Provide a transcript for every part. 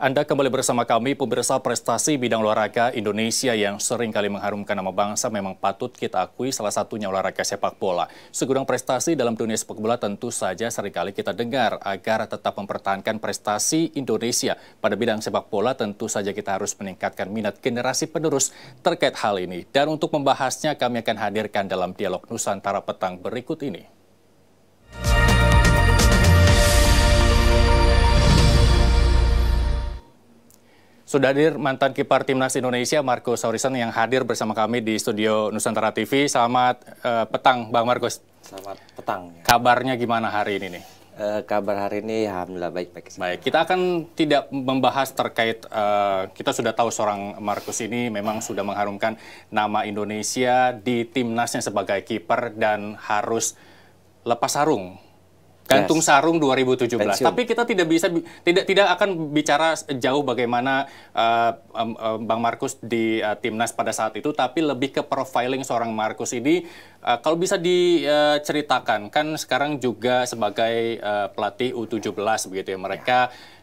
Anda kembali bersama kami, pemirsa prestasi bidang olahraga Indonesia yang sering kali mengharumkan nama bangsa memang patut kita akui salah satunya olahraga sepak bola. Segudang prestasi dalam dunia sepak bola tentu saja sering kali kita dengar agar tetap mempertahankan prestasi Indonesia. Pada bidang sepak bola tentu saja kita harus meningkatkan minat generasi penerus terkait hal ini. Dan untuk membahasnya kami akan hadirkan dalam dialog Nusantara Petang berikut ini. Sudah hadir mantan kipar timnas Indonesia Marco Saurisan yang hadir bersama kami di studio Nusantara TV. Selamat uh, petang, Bang Markus. Selamat petang. Ya. Kabarnya gimana hari ini nih? Uh, kabar hari ini alhamdulillah baik-baik. Baik, kita akan tidak membahas terkait uh, kita sudah tahu seorang Markus ini memang sudah mengharumkan nama Indonesia di timnasnya sebagai kiper dan harus lepas sarung Gantung yes. sarung 2017. Pensiun. Tapi kita tidak bisa tidak tidak akan bicara jauh bagaimana uh, um, um, Bang Markus di uh, timnas pada saat itu, tapi lebih ke profiling seorang Markus ini. Uh, kalau bisa diceritakan, uh, kan sekarang juga sebagai uh, pelatih U17 begitu ya mereka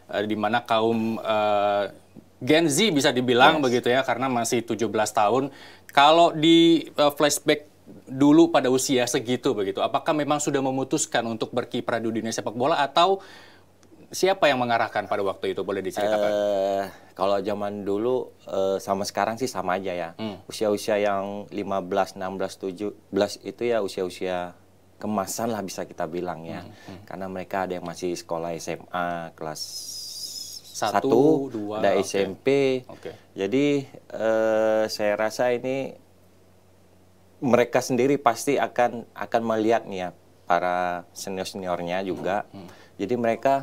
uh, di mana kaum uh, Gen Z bisa dibilang yes. begitu ya karena masih 17 tahun. Kalau di uh, flashback dulu pada usia segitu begitu? Apakah memang sudah memutuskan untuk berkiprah di dunia sepak bola atau siapa yang mengarahkan pada waktu itu boleh diceritakan? Uh, kalau zaman dulu uh, sama sekarang sih sama aja ya. Hmm. Usia-usia hmm. yang 15, 16, 17 itu ya usia-usia kemasan lah bisa kita bilang ya. Hmm. Hmm. Karena mereka ada yang masih sekolah SMA kelas satu, dua, ada SMP. Okay. Jadi uh, saya rasa ini mereka sendiri pasti akan akan melihat nih ya para senior seniornya juga. Hmm. Hmm. Jadi mereka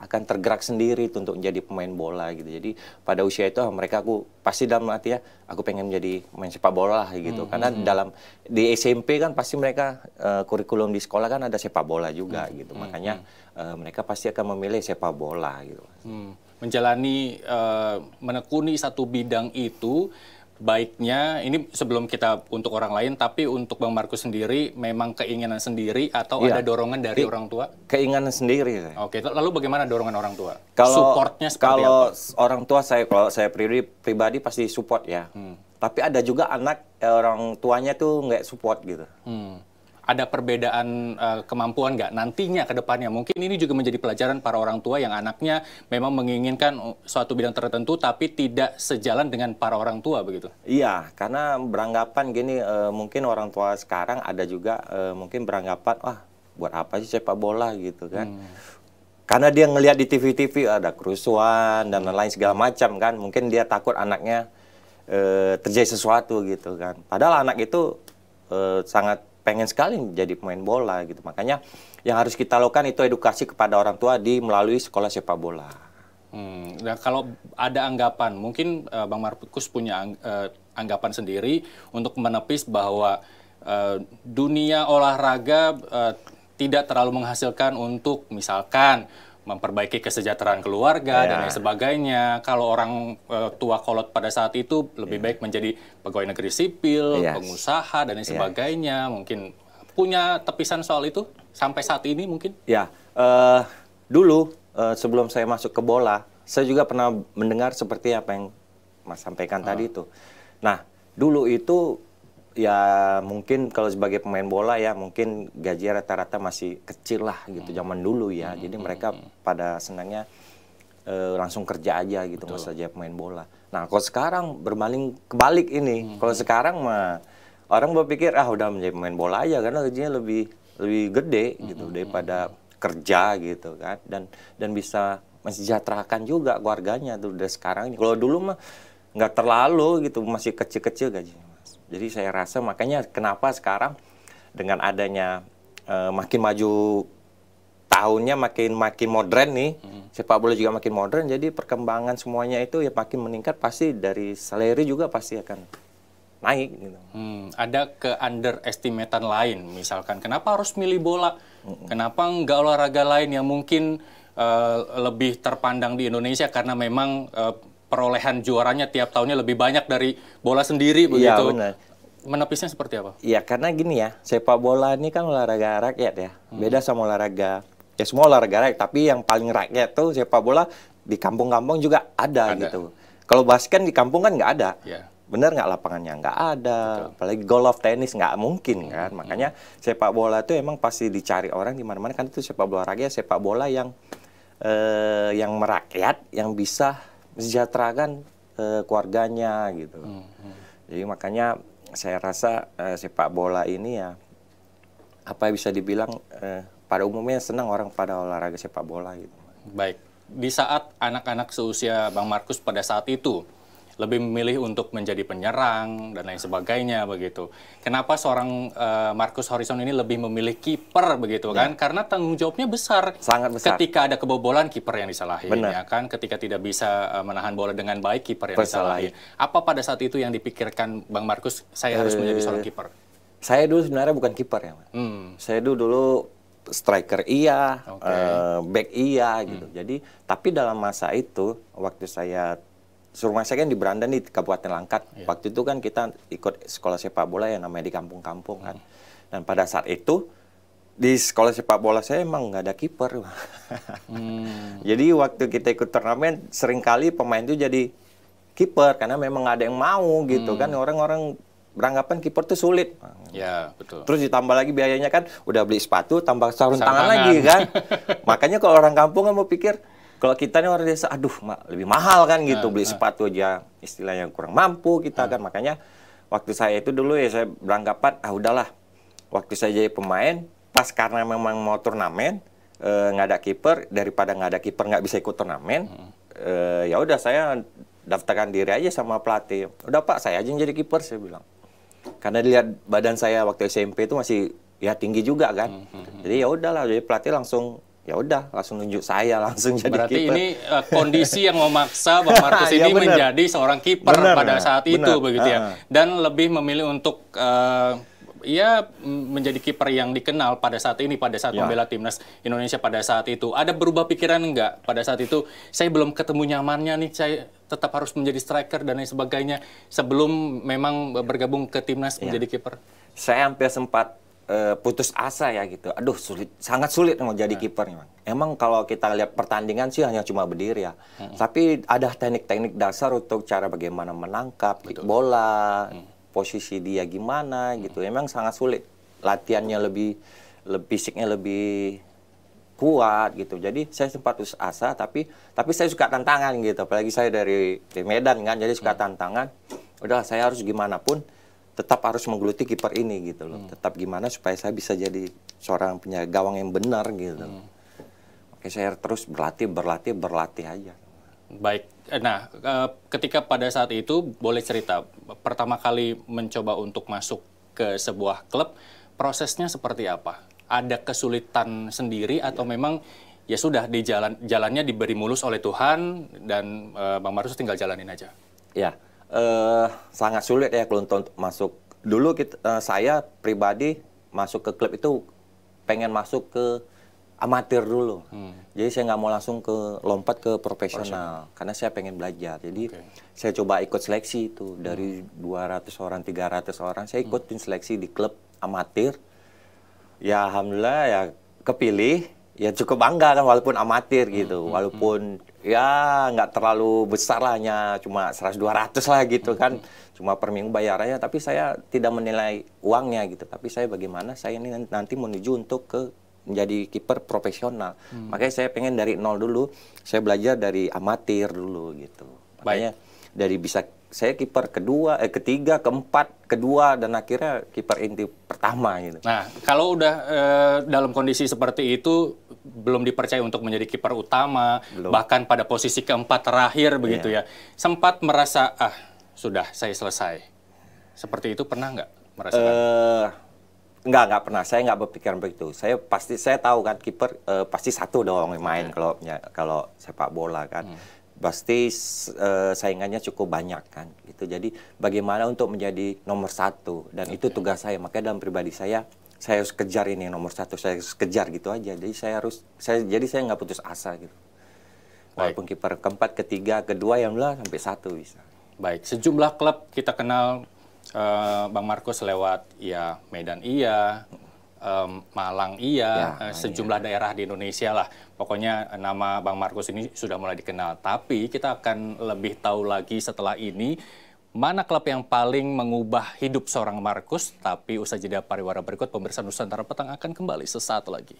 akan tergerak sendiri untuk menjadi pemain bola gitu. Jadi pada usia itu mereka aku pasti dalam hati ya aku pengen menjadi pemain sepak bola gitu. Hmm, Karena hmm. hmm. dalam di SMP kan pasti mereka uh, kurikulum di sekolah kan ada sepak bola juga hmm, gitu. Hmm, Makanya Uh, mereka pasti akan memilih sepak bola gitu. Hmm. Menjalani uh, menekuni satu bidang itu baiknya ini sebelum kita untuk orang lain tapi untuk Bang Markus sendiri memang keinginan sendiri atau iya. ada dorongan dari Ke, orang tua? Keinginan sendiri. Oke, lalu bagaimana dorongan orang tua? Kalau supportnya seperti kalau apa? orang tua saya kalau saya pribadi pribadi pasti support ya. Hmm. Tapi ada juga anak eh, orang tuanya tuh nggak support gitu. Hmm ada perbedaan uh, kemampuan nggak nantinya ke depannya? Mungkin ini juga menjadi pelajaran para orang tua yang anaknya memang menginginkan oh, suatu bidang tertentu tapi tidak sejalan dengan para orang tua begitu. Iya, karena beranggapan gini uh, mungkin orang tua sekarang ada juga uh, mungkin beranggapan wah buat apa sih sepak bola gitu kan. Hmm karena dia ngelihat di TV-TV ada kerusuhan dan lain-lain segala macam kan mungkin dia takut anaknya e, terjadi sesuatu gitu kan padahal anak itu e, sangat pengen sekali jadi pemain bola gitu. Makanya yang harus kita lakukan itu edukasi kepada orang tua di melalui sekolah sepak bola. Hmm, nah kalau ada anggapan, mungkin uh, Bang Markus punya ang uh, anggapan sendiri untuk menepis bahwa uh, dunia olahraga uh, tidak terlalu menghasilkan untuk misalkan memperbaiki kesejahteraan keluarga ya. dan iya. lain sebagainya. Kalau orang uh, tua kolot pada saat itu lebih ya. baik menjadi pegawai negeri sipil, yes. pengusaha dan lain iya. sebagainya. Mungkin punya tepisan soal itu sampai saat ini mungkin? Ya, uh, dulu uh, sebelum saya masuk ke bola, saya juga pernah mendengar seperti apa yang Mas sampaikan uh. tadi ah. itu. Nah, dulu itu ya mungkin kalau sebagai pemain bola ya mungkin gaji rata-rata masih kecil lah gitu hmm. zaman dulu ya. Hmm. Jadi hmm, mereka hmm. pada senangnya e, langsung kerja aja gitu nggak saja pemain bola. Nah kalau sekarang bermaling kebalik ini. Hmm. Kalau sekarang mah orang berpikir ah udah menjadi pemain bola aja karena gajinya lebih lebih gede hmm, gitu hmm. daripada kerja gitu kan dan dan bisa mensejahterakan juga keluarganya tuh udah sekarang. Kalau dulu mah nggak terlalu gitu masih kecil-kecil gajinya. Jadi saya rasa makanya kenapa sekarang dengan adanya uh, makin maju tahunnya makin makin modern nih hmm. sepak bola juga makin modern jadi perkembangan semuanya itu ya makin meningkat pasti dari salary juga pasti akan naik gitu. Hmm, ada ke underestimatean lain misalkan kenapa harus milih bola? Hmm. Kenapa nggak olahraga lain yang mungkin uh, lebih terpandang di Indonesia karena memang uh, perolehan juaranya tiap tahunnya lebih banyak dari bola sendiri iya, begitu. Iya benar. Menepisnya seperti apa? Iya karena gini ya, sepak bola ini kan olahraga rakyat ya. Hmm. Beda sama olahraga ya semua olahraga rakyat, tapi yang paling rakyat tuh sepak bola di kampung-kampung juga ada, ada. gitu. Kalau basket di kampung kan nggak ada. Yeah. Bener nggak lapangannya nggak ada, Betul. apalagi golf, tenis nggak mungkin hmm. kan. -hmm. Makanya sepak bola itu emang pasti dicari orang di mana-mana kan itu sepak bola rakyat, sepak bola yang eh, yang merakyat, yang bisa mensejahterakan uh, keluarganya gitu. Hmm, hmm. Jadi makanya saya rasa uh, sepak bola ini ya apa yang bisa dibilang uh, pada umumnya senang orang pada olahraga sepak bola gitu. Baik. Di saat anak-anak seusia Bang Markus pada saat itu lebih memilih untuk menjadi penyerang dan lain sebagainya begitu. Kenapa seorang uh, Marcus Horizon ini lebih memilih kiper begitu ya. kan? Karena tanggung jawabnya besar. Sangat besar. Ketika ada kebobolan kiper yang disalahin Bener. ya kan, ketika tidak bisa uh, menahan bola dengan baik kiper yang Persalahin. disalahin. Apa pada saat itu yang dipikirkan Bang Markus? saya harus eh, menjadi seorang kiper? Saya dulu sebenarnya bukan kiper ya, Hmm. Saya dulu dulu striker iya, okay. uh, back iya gitu. hmm. gitu. Jadi tapi dalam masa itu waktu saya Suruh saya kan di Beranda nih Kabupaten Langkat. Yeah. Waktu itu kan kita ikut sekolah sepak bola yang namanya di kampung-kampung kan. Mm. Dan pada saat itu di sekolah sepak bola saya emang nggak ada kiper. mm. Jadi waktu kita ikut turnamen seringkali pemain itu jadi kiper karena memang nggak ada yang mau gitu mm. kan hmm. orang-orang beranggapan kiper tuh sulit. Ya, betul. Terus ditambah lagi biayanya kan udah beli sepatu, tambah sarung, tangan, tangan lagi kan. Makanya kalau orang kampung kan mau pikir kalau kita ini orang desa, aduh mah lebih mahal kan gitu nah, beli nah. sepatu aja istilahnya kurang mampu kita nah. kan makanya waktu saya itu dulu ya saya beranggapan ah udahlah waktu saya jadi pemain pas karena memang mau turnamen eh, nggak e, ada kiper daripada nggak ada kiper nggak bisa ikut turnamen hmm. e, ya udah saya daftarkan diri aja sama pelatih udah pak saya aja yang jadi kiper saya bilang karena dilihat badan saya waktu SMP itu masih ya tinggi juga kan hmm. hmm, hmm. jadi ya udahlah jadi pelatih langsung ya udah langsung nunjuk saya langsung jadi Berarti keeper. ini uh, kondisi yang memaksa Bang Markus iya, ini menjadi seorang kiper pada saat bener. itu begitu ya. Ah, ah. Dan lebih memilih untuk uh, ya menjadi kiper yang dikenal pada saat ini pada saat ya. membela timnas Indonesia pada saat itu. Ada berubah pikiran enggak pada saat itu? Saya belum ketemu nyamannya nih saya tetap harus menjadi striker dan lain sebagainya sebelum memang bergabung ke timnas ya. menjadi kiper. Saya hampir sempat uh, putus asa ya gitu. Aduh sulit, sangat sulit mau jadi yeah. kiper memang. Emang kalau kita lihat pertandingan sih hanya cuma berdiri ya. -hmm. Tapi ada teknik-teknik dasar untuk cara bagaimana menangkap Betul. bola, hmm. posisi dia gimana hmm. gitu. Emang sangat sulit. Latihannya lebih, lebih fisiknya lebih kuat gitu. Jadi saya sempat putus asa tapi tapi saya suka tantangan gitu. Apalagi saya dari, dari Medan kan, jadi suka hmm. tantangan. Udah saya harus gimana pun tetap harus menggeluti kiper ini gitu loh. Hmm. Tetap gimana supaya saya bisa jadi seorang punya gawang yang benar gitu. Hmm. Oke, saya terus berlatih, berlatih, berlatih aja. Baik. Nah, eh, ketika pada saat itu boleh cerita pertama kali mencoba untuk masuk ke sebuah klub, prosesnya seperti apa? Ada kesulitan sendiri atau ya. memang ya sudah di jalan jalannya diberi mulus oleh Tuhan dan eh, Bang Marus tinggal jalanin aja? Ya uh, sangat sulit ya kalau untuk masuk. Dulu kita, uh, saya pribadi masuk ke klub itu pengen masuk ke amatir dulu. Hmm. Jadi saya nggak mau langsung ke lompat ke profesional karena saya pengen belajar. Jadi okay. saya coba ikut seleksi itu dari hmm. 200 orang, 300 orang saya hmm. ikutin hmm. seleksi di klub amatir. Ya alhamdulillah ya kepilih. Ya cukup bangga kan walaupun amatir gitu, hmm. hmm. walaupun hmm ya nggak terlalu besar lah hanya cuma 100 200 lah gitu kan hmm. cuma per minggu bayarannya tapi saya tidak menilai uangnya gitu tapi saya bagaimana saya ini nanti menuju untuk ke menjadi kiper profesional hmm. makanya saya pengen dari nol dulu saya belajar dari amatir dulu gitu makanya Baik. dari bisa saya kiper kedua eh ketiga keempat kedua dan akhirnya kiper inti pertama gitu nah kalau udah eh, dalam kondisi seperti itu belum dipercaya untuk menjadi kiper utama, belum. bahkan pada posisi keempat terakhir begitu yeah. ya. Sempat merasa ah sudah saya selesai. Seperti itu pernah nggak merasakan? Uh, nggak nggak pernah. Saya nggak berpikiran begitu. Saya pasti saya tahu kan kiper uh, pasti satu dong yang main iya. kalau ya, kalau sepak bola kan. Hmm pasti uh, saingannya cukup banyak kan gitu jadi bagaimana untuk menjadi nomor satu dan okay. itu tugas saya makanya dalam pribadi saya saya harus kejar ini nomor satu saya harus kejar gitu aja jadi saya harus saya jadi saya nggak putus asa gitu walaupun kiper keempat ketiga kedua yang lah sampai satu bisa baik sejumlah klub kita kenal uh, bang Markus lewat ya Medan iya um, Malang iya ya, uh, sejumlah iya. daerah di Indonesia lah pokoknya nama bang Markus ini sudah mulai dikenal tapi kita akan lebih tahu lagi setelah ini mana klub yang paling mengubah hidup seorang Markus? Tapi usai jeda pariwara berikut, pemirsa Nusantara Petang akan kembali sesaat lagi.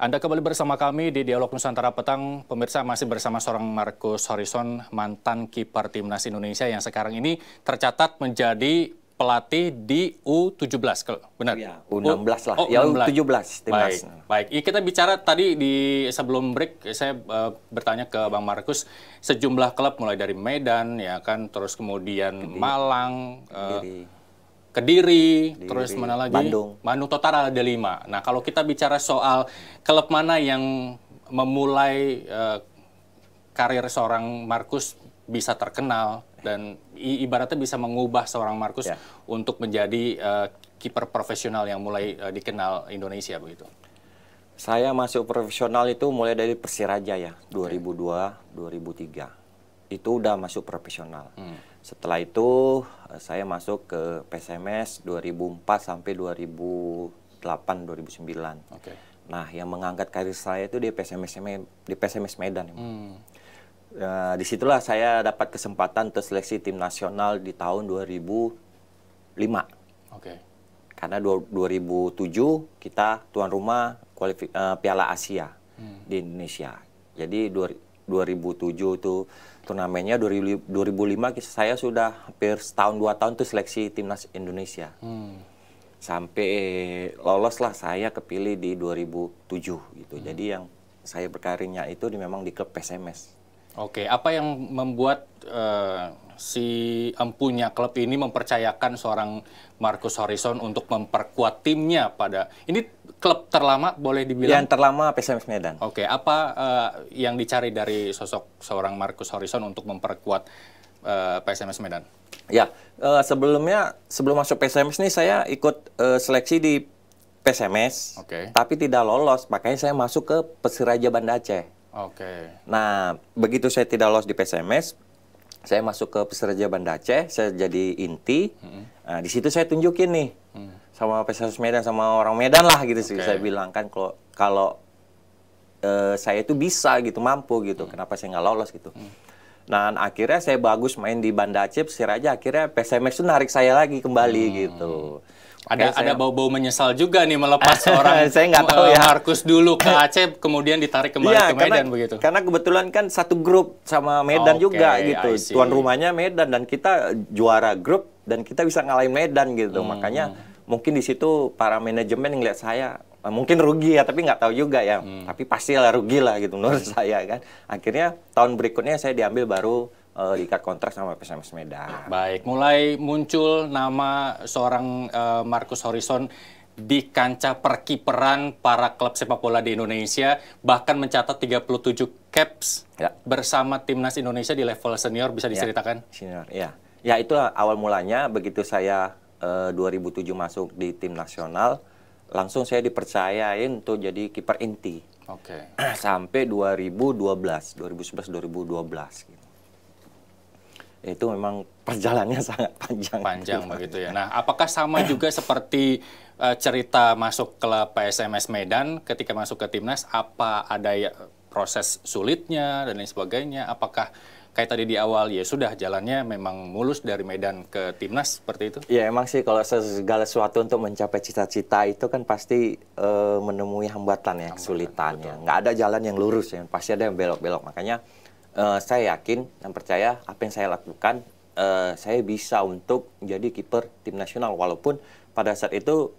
Anda kembali bersama kami di Dialog Nusantara Petang. Pemirsa masih bersama seorang Markus Horizon, mantan kiper timnas Indonesia yang sekarang ini tercatat menjadi pelatih di U17 benar. Ya, U16 lah. Oh, ya U17 timnas. Baik. Baik. Ya, kita bicara tadi di sebelum break saya uh, bertanya ke Bang Markus sejumlah klub mulai dari Medan ya kan terus kemudian Kediri. Malang eh, Kediri. Uh, Kediri, Kediri, terus mana lagi? Bandung. Bandung total ada lima. Nah, kalau kita bicara soal klub mana yang memulai uh, karir seorang Markus bisa terkenal, dan ibaratnya bisa mengubah seorang Markus ya. untuk menjadi uh, kiper profesional yang mulai uh, dikenal Indonesia begitu. Saya masuk profesional itu mulai dari Persiraja ya, okay. 2002, 2003. Itu udah masuk profesional. Hmm. Setelah itu eh, saya masuk ke PSMS 2004 sampai 2008, 2009. Okay. Nah, yang mengangkat karir saya itu di PSMS di PSMS Medan. Hmm ya, disitulah saya dapat kesempatan terseleksi tim nasional di tahun 2005. Oke. Okay. Karena 2007 kita tuan rumah kualifi uh, Piala Asia hmm. di Indonesia. Jadi 2007 itu turnamennya 2005 saya sudah hampir setahun dua tahun tuh seleksi timnas Indonesia. Hmm. Sampai loloslah lah saya kepilih di 2007 gitu. Hmm. Jadi yang saya berkarirnya itu memang di klub PSMS. Oke, apa yang membuat uh, si empunya klub ini mempercayakan seorang Marcus Horizon untuk memperkuat timnya pada ini klub terlama boleh dibilang yang terlama PSM Medan. Oke, apa uh, yang dicari dari sosok seorang Marcus Horizon untuk memperkuat uh, eh, PSMS Medan? Ya, uh, sebelumnya sebelum masuk PSMS nih saya ikut uh, seleksi di PSMS, okay. tapi tidak lolos, makanya saya masuk ke Persiraja Banda Aceh. Oke. Okay. Nah, begitu saya tidak lolos di PSMS, saya masuk ke peserta Banda Aceh, saya jadi inti. Hmm. Nah, di situ saya tunjukin nih hmm. sama PSMS Medan sama orang Medan lah gitu okay. sih saya bilang kan kalau kalau uh, saya itu bisa gitu, mampu gitu. Hmm. Kenapa saya nggak lolos gitu? Hmm. Nah, akhirnya saya bagus main di Banda Aceh, raja. akhirnya PSMS itu narik saya lagi kembali hmm. gitu ada saya... ada bau-bau menyesal juga nih melepas seorang saya nggak tahu eh, ya Markus dulu ke Aceh kemudian ditarik kembali ya, ke Medan karena, begitu karena kebetulan kan satu grup sama Medan okay, juga gitu tuan rumahnya Medan dan kita juara grup dan kita bisa ngalahin Medan gitu hmm. makanya mungkin di situ para manajemen ngeliat saya eh, mungkin rugi ya tapi nggak tahu juga ya hmm. tapi pasti lah rugi lah gitu menurut saya kan akhirnya tahun berikutnya saya diambil baru uh, eh, diikat kontrak sama PSMS Medan. Baik, mulai muncul nama seorang uh, eh, Markus Horizon di kancah perkiperan para klub sepak bola di Indonesia bahkan mencatat 37 caps ya. bersama timnas Indonesia di level senior bisa ya, diceritakan? Ya, senior, ya. Ya itu awal mulanya begitu saya eh, 2007 masuk di tim nasional langsung saya dipercayain untuk jadi kiper inti. Oke. Okay. Sampai 2012, 2011 2012 gitu itu memang perjalanannya sangat panjang. Panjang gitu. begitu ya. Nah, apakah sama juga seperti uh, cerita masuk ke PSMS Medan ketika masuk ke timnas? Apa ada ya, proses sulitnya dan lain sebagainya? Apakah kayak tadi di awal ya sudah jalannya memang mulus dari Medan ke timnas seperti itu? Ya emang sih kalau segala sesuatu untuk mencapai cita-cita itu kan pasti uh, menemui hambatan ya, hambatan, kesulitan ya. Nggak ada jalan yang lurus ya, pasti ada yang belok-belok. Makanya uh, saya yakin dan percaya apa yang saya lakukan uh, saya bisa untuk menjadi kiper tim nasional walaupun pada saat itu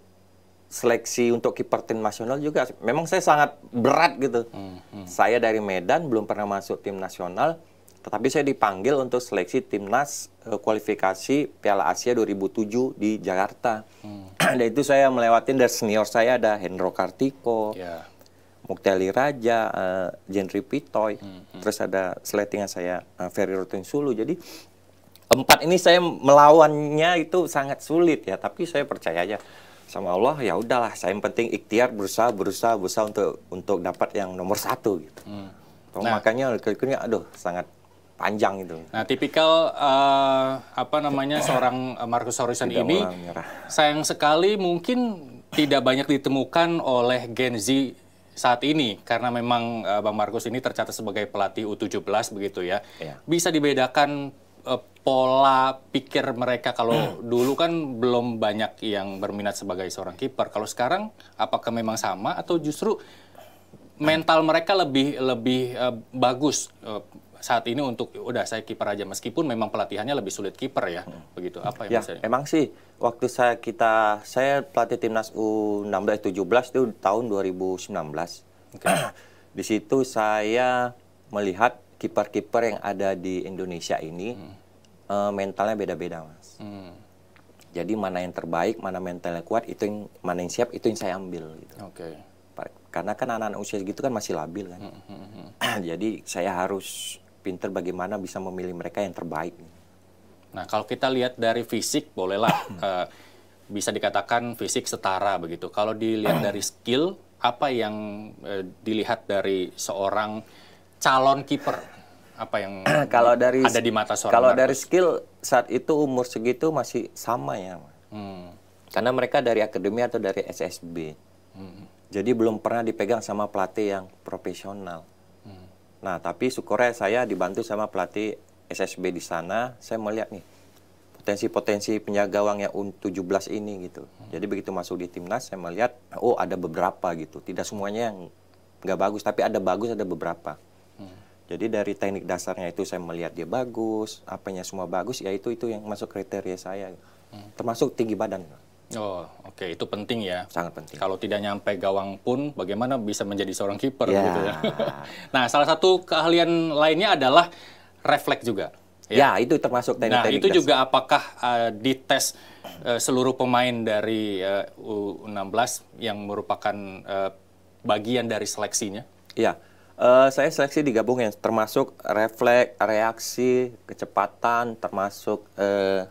seleksi untuk kiper tim nasional juga memang saya sangat berat gitu. Hmm, hmm. Saya dari Medan belum pernah masuk tim nasional tetapi saya dipanggil untuk seleksi timnas uh, kualifikasi Piala Asia 2007 di Jakarta. Hmm. Dan itu saya melewatin dari senior saya ada Hendro Kartiko, yeah. Mukteli Raja, uh, eh, Jendri Pitoy, hmm, hmm. terus ada seletingan saya uh, Ferry Rutin Sulu. Jadi empat ini saya melawannya itu sangat sulit ya, tapi saya percaya aja sama Allah ya udahlah. Saya yang penting ikhtiar berusaha berusaha berusaha untuk untuk dapat yang nomor satu gitu. Hmm. nah, makanya aduh sangat panjang itu. Nah, tipikal uh, apa namanya seorang Marcus Horison tidak ini sayang sekali mungkin tidak banyak ditemukan oleh Gen Z saat ini karena memang eh, Bang Markus ini tercatat sebagai pelatih U17 begitu ya. ya. Bisa dibedakan uh, pola pikir mereka kalau hmm. dulu kan belum banyak yang berminat sebagai seorang kiper. Kalau sekarang apakah memang sama atau justru mental mereka lebih lebih uh, bagus uh, saat ini untuk ya udah saya kiper aja meskipun memang pelatihannya lebih sulit kiper ya hmm. begitu apa ya, ya misalnya? emang sih waktu saya kita saya pelatih timnas U16 17 itu tahun 2019 okay. di situ saya melihat kiper-kiper yang ada di Indonesia ini hmm. uh, mentalnya beda-beda mas hmm. jadi mana yang terbaik mana mentalnya kuat itu yang mana yang siap itu yang saya ambil gitu okay karena kan anak-anak usia segitu kan masih labil kan. hmm, -hmm. hmm. Jadi saya harus pinter bagaimana bisa memilih mereka yang terbaik. Nah, kalau kita lihat dari fisik, bolehlah uh, bisa dikatakan fisik setara begitu. Kalau dilihat dari skill, apa yang uh, dilihat dari seorang calon kiper? Apa yang kalau dari ada di mata seorang? Kalau dari skill saat itu umur segitu masih sama ya, hmm. karena mereka dari akademi atau dari SSB. Hmm. Jadi belum pernah dipegang sama pelatih yang profesional. Nah, tapi syukurnya saya dibantu sama pelatih SSB di sana, saya melihat nih potensi-potensi penjaga gawang yang U17 ini gitu. Jadi begitu masuk di timnas saya melihat oh ada beberapa gitu. Tidak semuanya yang nggak bagus, tapi ada bagus ada beberapa. Jadi dari teknik dasarnya itu saya melihat dia bagus, apanya semua bagus, ya itu itu yang masuk kriteria saya. Termasuk tinggi badan. Oh, oke okay. itu penting ya. Sangat penting. Kalau tidak nyampe gawang pun bagaimana bisa menjadi seorang kiper yeah. gitu ya. nah, salah satu keahlian lainnya adalah refleks juga. Ya, yeah, itu termasuk teknik Nah, itu juga apakah uh, dites uh, seluruh pemain dari uh, eh, U16 yang merupakan uh, bagian dari seleksinya? Iya. Uh, saya seleksi digabungin termasuk refleks, reaksi, kecepatan, termasuk uh,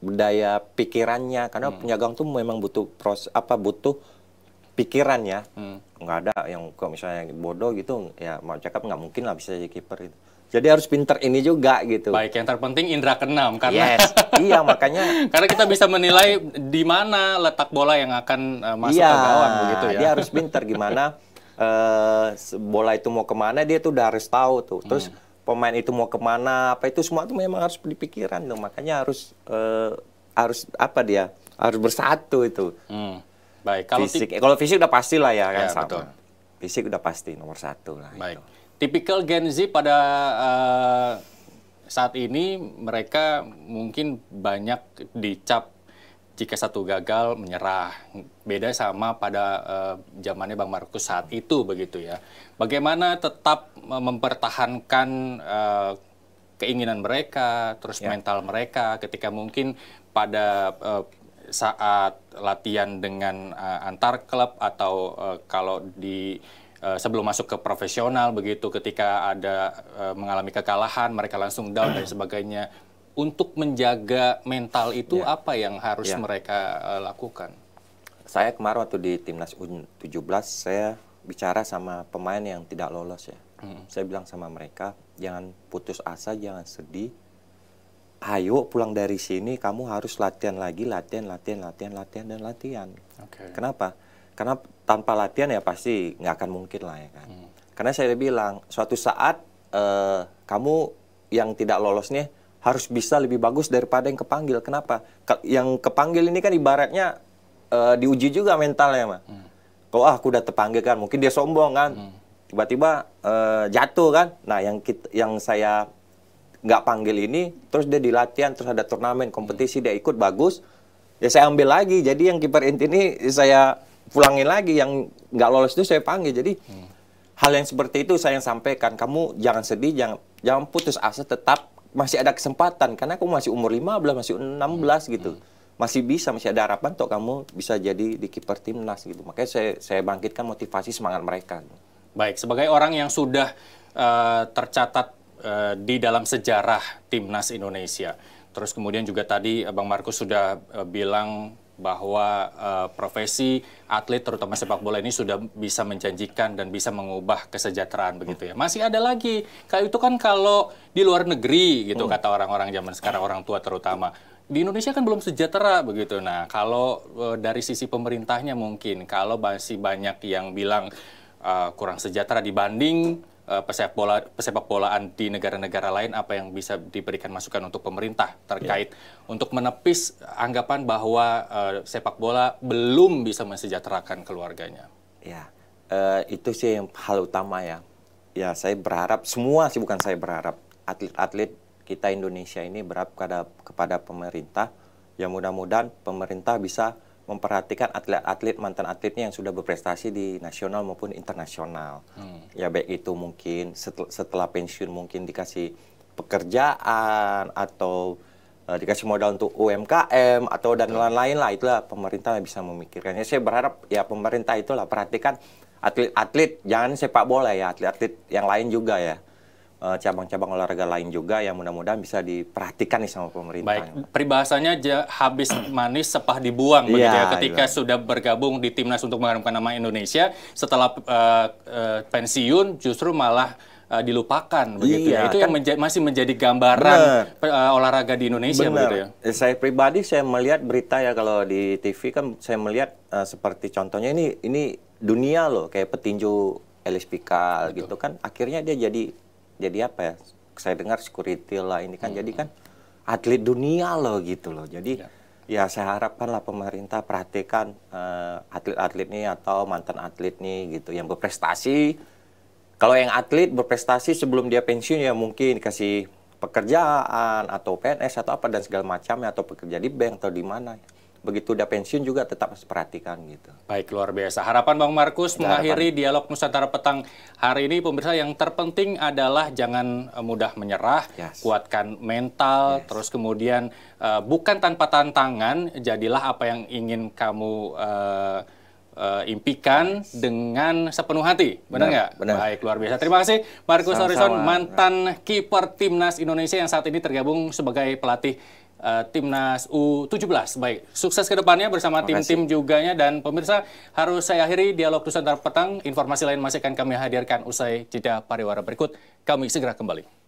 daya pikirannya karena hmm. penyagang tuh memang butuh proses apa butuh pikiran ya hmm. nggak ada yang kalau misalnya bodoh gitu ya mau cakap nggak mungkin lah bisa jadi kiper itu jadi harus pinter ini juga gitu baik yang terpenting indra keenam karena yes iya makanya karena kita bisa menilai di mana letak bola yang akan uh, masuk iya, ke gawang begitu ya dia harus pinter gimana uh, bola itu mau kemana dia tuh udah harus tahu tuh terus hmm pemain itu mau kemana apa itu semua itu memang harus dipikiran dong makanya harus uh, harus apa dia harus bersatu itu hmm. baik kalau fisik kalau fisik udah pasti lah ya kan ya, sama fisik udah pasti nomor satu lah baik itu. tipikal Gen Z pada uh, saat ini mereka mungkin banyak dicap jika satu gagal menyerah. Beda sama pada uh, zamannya Bang Markus saat itu begitu ya. Bagaimana tetap mempertahankan uh, keinginan mereka, terus ya. mental mereka ketika mungkin pada uh, saat latihan dengan uh, antar klub atau uh, kalau di uh, sebelum masuk ke profesional begitu ketika ada uh, mengalami kekalahan mereka langsung down dan sebagainya untuk menjaga mental itu ya. apa yang harus ya. mereka uh, lakukan? Saya kemarin waktu di timnas U17 saya bicara sama pemain yang tidak lolos ya. Hmm. Saya bilang sama mereka jangan putus asa, jangan sedih. Ayo pulang dari sini kamu harus latihan lagi, latihan, latihan, latihan, latihan dan latihan. Okay. Kenapa? Karena tanpa latihan ya pasti nggak akan mungkin lah ya kan. Hmm. Karena saya bilang suatu saat uh, kamu yang tidak lolosnya harus bisa lebih bagus daripada yang kepanggil. Kenapa? yang kepanggil ini kan ibaratnya uh, diuji juga mentalnya, mah. Hmm. Kalau ah aku udah terpanggil kan, mungkin dia sombong kan, hmm. tiba-tiba hmm. uh, jatuh kan. Nah yang kita, yang saya nggak panggil ini, terus dia dilatihan, terus ada turnamen hmm. kompetisi hmm. dia ikut bagus, ya saya ambil lagi. Jadi yang kiper inti ini saya pulangin lagi, yang nggak lolos itu saya panggil. Jadi hmm hal yang seperti itu saya yang sampaikan kamu jangan sedih jangan jangan putus asa tetap masih ada kesempatan karena kamu masih umur 15 masih 16 hmm. gitu masih bisa masih ada harapan untuk kamu bisa jadi di kiper timnas gitu makanya saya saya bangkitkan motivasi semangat mereka baik sebagai orang yang sudah uh, tercatat uh, di dalam sejarah timnas Indonesia terus kemudian juga tadi bang Markus sudah eh, bilang bahwa uh, profesi atlet terutama sepak bola ini sudah bisa menjanjikan dan bisa mengubah kesejahteraan begitu ya. Masih ada lagi. Kalau itu kan kalau di luar negeri gitu hmm. kata orang-orang zaman sekarang orang tua terutama. Di Indonesia kan belum sejahtera begitu. Nah, kalau uh, dari sisi pemerintahnya mungkin kalau masih banyak yang bilang uh, kurang sejahtera dibanding Eh, pesepak bola pesepak bolaan di negara-negara lain apa yang bisa diberikan masukan untuk pemerintah terkait yeah. untuk menepis anggapan bahwa uh, sepak bola belum bisa mensejahterakan keluarganya. Ya, yeah. uh, itu sih yang hal utama ya. Ya, saya berharap semua sih bukan saya berharap atlet-atlet kita Indonesia ini berharap kepada kepada pemerintah ya mudah-mudahan pemerintah bisa memperhatikan atlet-atlet mantan atletnya yang sudah berprestasi di nasional maupun internasional. Hmm. Ya baik itu mungkin setel, setelah pensiun mungkin dikasih pekerjaan atau uh, dikasih modal untuk UMKM atau dan lain-lain lah itulah pemerintah bisa memikirkannya. Saya berharap ya pemerintah itulah perhatikan atlet-atlet jangan sepak bola ya atlet-atlet yang lain juga ya Eh, cabang-cabang olahraga lain juga yang mudah-mudahan bisa diperhatikan nih sama pemerintah. Baik, peribahasanya habis manis sepah dibuang begitu ya, iya, ketika iya. sudah bergabung di timnas untuk mengharumkan nama Indonesia setelah uh, uh, pensiun justru malah uh, dilupakan begitu ya. Iya, Itu kan, yang menja masih menjadi gambaran uh, olahraga di Indonesia bener. begitu ya. Saya pribadi saya melihat berita ya kalau di TV kan saya melihat uh, seperti contohnya ini ini dunia loh kayak petinju Elis Pikal gitu kan akhirnya dia jadi jadi apa ya? Saya dengar security lah ini kan hmm. jadi kan atlet dunia loh gitu loh. Jadi ya, ya saya lah pemerintah perhatikan uh, atlet-atlet nih atau mantan atlet nih gitu yang berprestasi. Kalau yang atlet berprestasi sebelum dia pensiun ya mungkin dikasih pekerjaan atau PNS atau apa dan segala macamnya atau pekerja di bank atau di mana begitu udah pensiun juga tetap harus perhatikan gitu. Baik, luar biasa. Harapan Bang Markus mengakhiri dialog Nusantara Petang hari ini pemirsa yang terpenting adalah jangan eh, mudah menyerah, yes. kuatkan mental, yes. terus kemudian uh, bukan tanpa tantangan, jadilah apa yang ingin kamu uh, uh, impikan yes. dengan sepenuh hati. Benar nggak? Baik, luar biasa. Terima kasih Markus Horizon, mantan kiper Timnas Indonesia yang saat ini tergabung sebagai pelatih uh, timnas U17. Baik, sukses ke depannya bersama tim-tim juganya dan pemirsa harus saya akhiri dialog Nusantara Petang. Informasi lain masih akan kami hadirkan usai jeda pariwara berikut. Kami segera kembali.